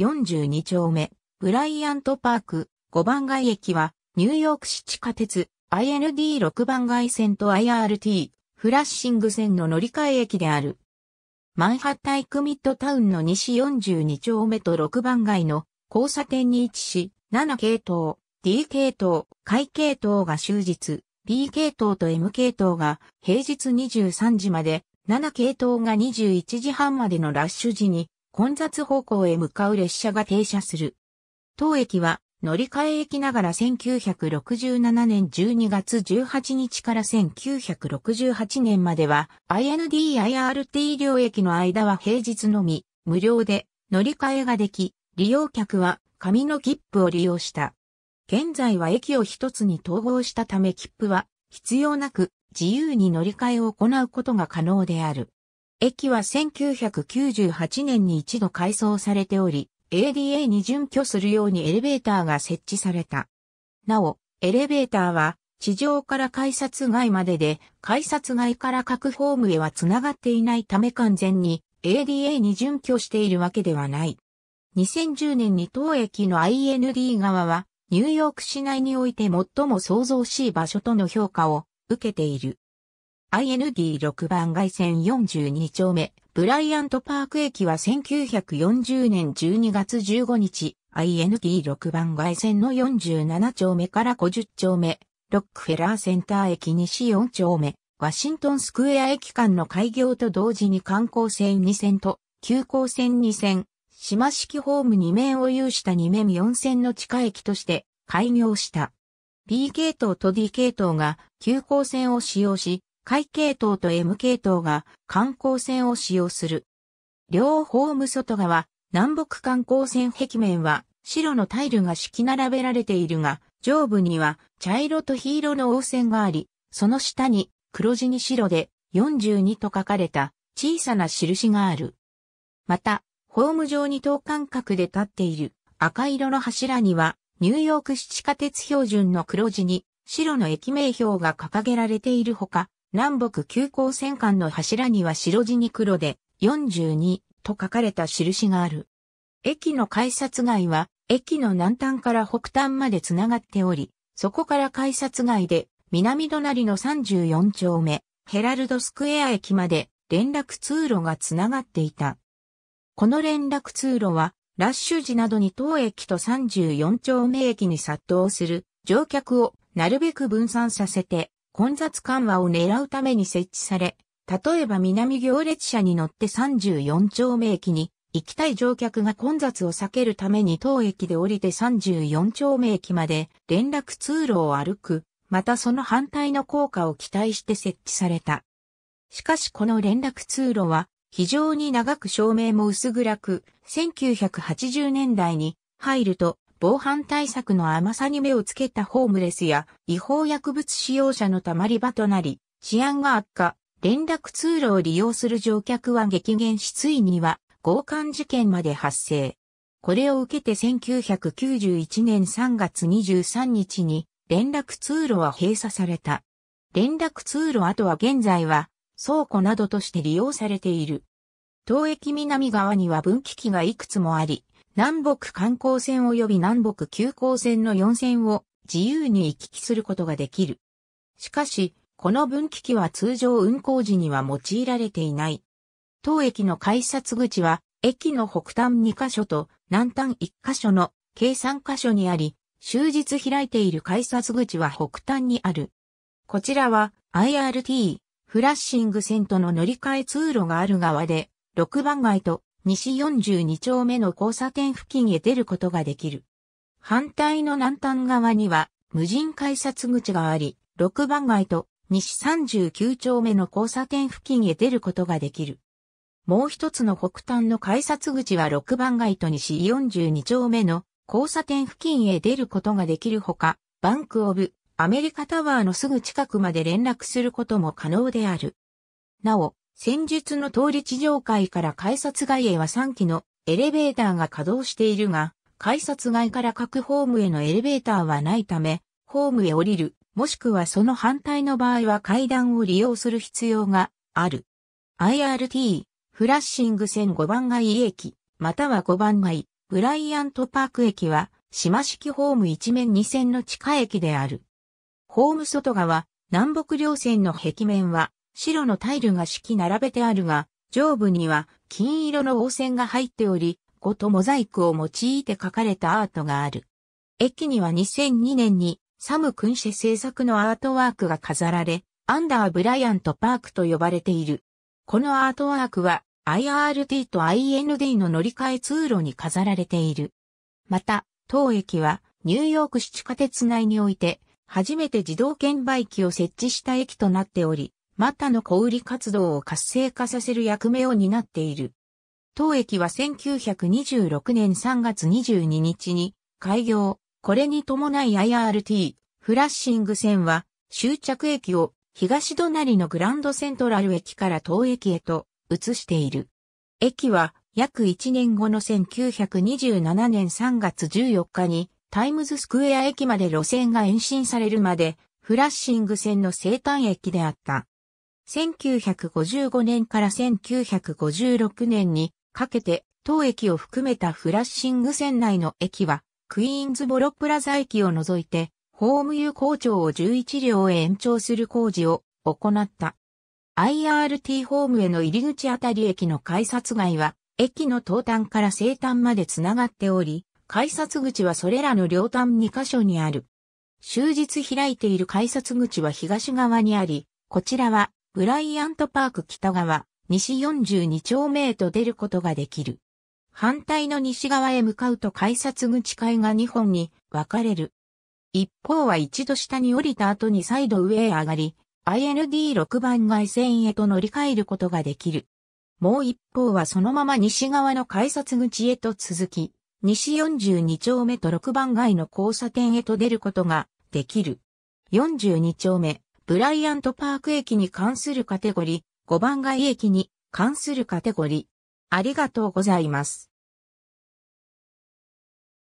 42丁目、ブライアントパーク、5番街駅は、ニューヨーク市地下鉄、i n d 6番街線と IRT、フラッシング線の乗り換え駅である。マンハッタイクミッドタウンの西42丁目と6番街の交差点に位置し、7系統、D 系統、海系統が終日、B 系統と M 系統が平日23時まで、7系統が21時半までのラッシュ時に混雑方向へ向かう列車が停車する。当駅は乗り換え駅ながら1967年12月18日から1968年までは INDIRT 両駅の間は平日のみ無料で乗り換えができ、利用客は紙の切符を利用した。現在は駅を一つに統合したため切符は必要なく自由に乗り換えを行うことが可能である。駅は1998年に一度改装されており、ADA に準拠するようにエレベーターが設置された。なお、エレベーターは地上から改札外までで、改札外から各ホームへは繋がっていないため完全に ADA に準拠しているわけではない。2010年に当駅の IND 側は、ニューヨーク市内において最も創造しい場所との評価を受けている。IND6 番外線42丁目、ブライアントパーク駅は1940年12月15日、IND6 番外線の47丁目から50丁目、ロックフェラーセンター駅西4丁目、ワシントンスクエア駅間の開業と同時に観光線2線と、急行線2線、島式ホーム2面を有した2面4線の地下駅として開業した。B 系統と D 系統が急行線を使用し、海系統と M 系統が観光船を使用する。両ホーム外側、南北観光船壁面は白のタイルが敷き並べられているが、上部には茶色と黄色の汚染があり、その下に黒地に白で42と書かれた小さな印がある。また、ホーム上に等間隔で立っている赤色の柱には、ニューヨーク市地下鉄標準の黒地に白の駅名標が掲げられているほか、南北急行戦艦の柱には白地に黒で42と書かれた印がある。駅の改札街は駅の南端から北端までつながっており、そこから改札街で南隣の34丁目、ヘラルドスクエア駅まで連絡通路がつながっていた。この連絡通路はラッシュ時などに当駅と34丁目駅に殺到する乗客をなるべく分散させて混雑緩和を狙うために設置され、例えば南行列車に乗って34丁目駅に行きたい乗客が混雑を避けるために当駅で降りて34丁目駅まで連絡通路を歩く、またその反対の効果を期待して設置された。しかしこの連絡通路は非常に長く照明も薄暗く、1980年代に入ると防犯対策の甘さに目をつけたホームレスや違法薬物使用者のたまり場となり、治安が悪化、連絡通路を利用する乗客は激減しついには強姦事件まで発生。これを受けて1991年3月23日に連絡通路は閉鎖された。連絡通路とは現在は倉庫などとして利用されている。東駅南側には分岐器がいくつもあり、南北観光線及び南北急行線の4線を自由に行き来することができる。しかし、この分岐器は通常運行時には用いられていない。当駅の改札口は、駅の北端2カ所と南端1カ所の計3カ所にあり、終日開いている改札口は北端にある。こちらは IRT、フラッシング線との乗り換え通路がある側で、6番街と西42丁目の交差点付近へ出ることができる。反対の南端側には無人改札口があり、6番街と西39丁目の交差点付近へ出ることができる。もう一つの北端の改札口は6番街と西42丁目の交差点付近へ出ることができるほか、バンクオブアメリカタワーのすぐ近くまで連絡することも可能である。なお、戦術の通り地上階から改札外へは3機のエレベーターが稼働しているが、改札外から各ホームへのエレベーターはないため、ホームへ降りる、もしくはその反対の場合は階段を利用する必要がある。IRT、フラッシング線5番街駅、または5番街、ブライアントパーク駅は、島式ホーム一面2線の地下駅である。ホーム外側、南北両線の壁面は、白のタイルが敷き並べてあるが、上部には金色の応線が入っており、ごとモザイクを用いて描かれたアートがある。駅には2002年にサム・君主制作のアートワークが飾られ、アンダー・ブライアント・パークと呼ばれている。このアートワークは IRT と IND の乗り換え通路に飾られている。また、当駅はニューヨーク市地下鉄内において初めて自動券売機を設置した駅となっており、マタの小売活動を活性化させる役目を担っている。当駅は1926年3月22日に開業。これに伴い IRT、フラッシング線は終着駅を東隣のグランドセントラル駅から当駅へと移している。駅は約1年後の1927年3月14日にタイムズスクエア駅まで路線が延伸されるまでフラッシング線の生誕駅であった。1955年から1956年にかけて当駅を含めたフラッシング線内の駅はクイーンズボロプラザ駅を除いてホーム有効場を11両へ延長する工事を行った。IRT ホームへの入り口あたり駅の改札外は駅の東端から西端までつながっており、改札口はそれらの両端2カ所にある。終日開いている改札口は東側にあり、こちらはブライアントパーク北側、西42丁目へと出ることができる。反対の西側へ向かうと改札口階が2本に分かれる。一方は一度下に降りた後に再度上へ上がり、IND6 番街線へと乗り換えることができる。もう一方はそのまま西側の改札口へと続き、西42丁目と6番街の交差点へと出ることができる。42丁目、ブライアントパーク駅に関するカテゴリー、5番街駅に関するカテゴリー。ありがとうございます。